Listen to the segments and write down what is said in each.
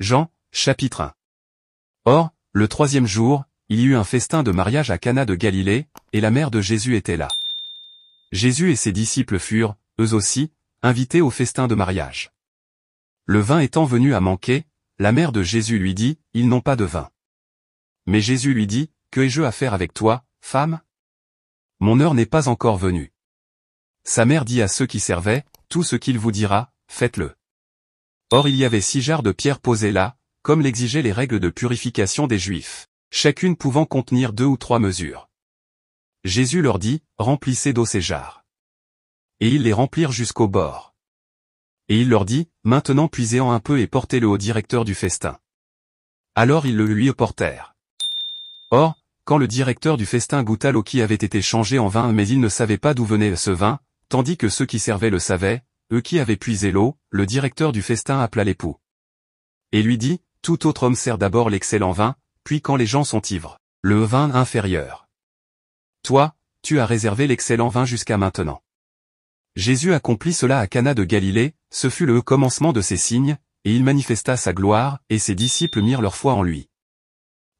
Jean, chapitre 1. Or, le troisième jour, il y eut un festin de mariage à Cana de Galilée, et la mère de Jésus était là. Jésus et ses disciples furent, eux aussi, invités au festin de mariage. Le vin étant venu à manquer, la mère de Jésus lui dit, ils n'ont pas de vin. Mais Jésus lui dit, que ai-je à faire avec toi, femme Mon heure n'est pas encore venue. Sa mère dit à ceux qui servaient, tout ce qu'il vous dira, faites-le. Or il y avait six jarres de pierre posées là, comme l'exigeaient les règles de purification des Juifs, chacune pouvant contenir deux ou trois mesures. Jésus leur dit, Remplissez d'eau ces jarres. Et ils les remplirent jusqu'au bord. Et il leur dit, Maintenant puisez-en un peu et portez-le au directeur du festin. Alors ils le lui portèrent. Or, quand le directeur du festin goûta l'eau qui avait été changée en vin mais il ne savait pas d'où venait ce vin, tandis que ceux qui servaient le savaient, eux qui avaient puisé l'eau, le directeur du festin appela l'époux. Et lui dit, tout autre homme sert d'abord l'excellent vin, puis quand les gens sont ivres, le vin inférieur. Toi, tu as réservé l'excellent vin jusqu'à maintenant. Jésus accomplit cela à Cana de Galilée, ce fut le commencement de ses signes, et il manifesta sa gloire, et ses disciples mirent leur foi en lui.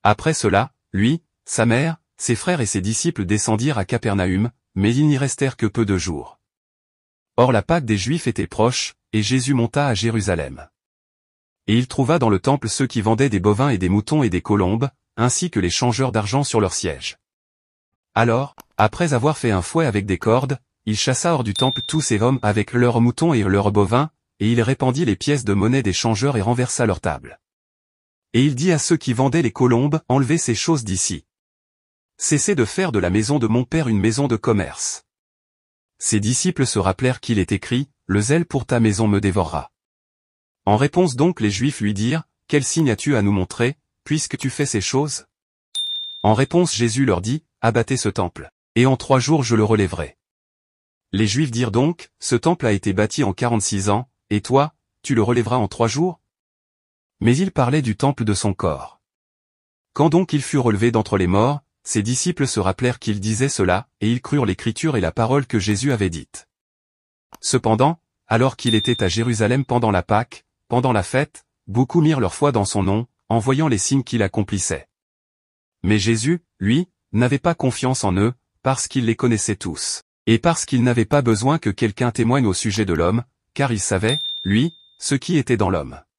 Après cela, lui, sa mère, ses frères et ses disciples descendirent à Capernaum, mais ils n'y restèrent que peu de jours. Or la Pâque des Juifs était proche, et Jésus monta à Jérusalem. Et il trouva dans le temple ceux qui vendaient des bovins et des moutons et des colombes, ainsi que les changeurs d'argent sur leurs sièges. Alors, après avoir fait un fouet avec des cordes, il chassa hors du temple tous ces hommes avec leurs moutons et leurs bovins, et il répandit les pièces de monnaie des changeurs et renversa leurs tables. Et il dit à ceux qui vendaient les colombes, enlevez ces choses d'ici. Cessez de faire de la maison de mon père une maison de commerce ses disciples se rappelèrent qu'il est écrit, Le zèle pour ta maison me dévorera. En réponse donc les Juifs lui dirent, Quel signe as-tu à nous montrer, puisque tu fais ces choses En réponse Jésus leur dit, Abattez ce temple, et en trois jours je le relèverai. Les Juifs dirent donc, Ce temple a été bâti en quarante-six ans, et toi, tu le relèveras en trois jours Mais il parlait du temple de son corps. Quand donc il fut relevé d'entre les morts, ses disciples se rappelèrent qu'il disait cela, et ils crurent l'écriture et la parole que Jésus avait dite. Cependant, alors qu'il était à Jérusalem pendant la Pâque, pendant la fête, beaucoup mirent leur foi dans son nom, en voyant les signes qu'il accomplissait. Mais Jésus, lui, n'avait pas confiance en eux, parce qu'il les connaissait tous, et parce qu'il n'avait pas besoin que quelqu'un témoigne au sujet de l'homme, car il savait, lui, ce qui était dans l'homme.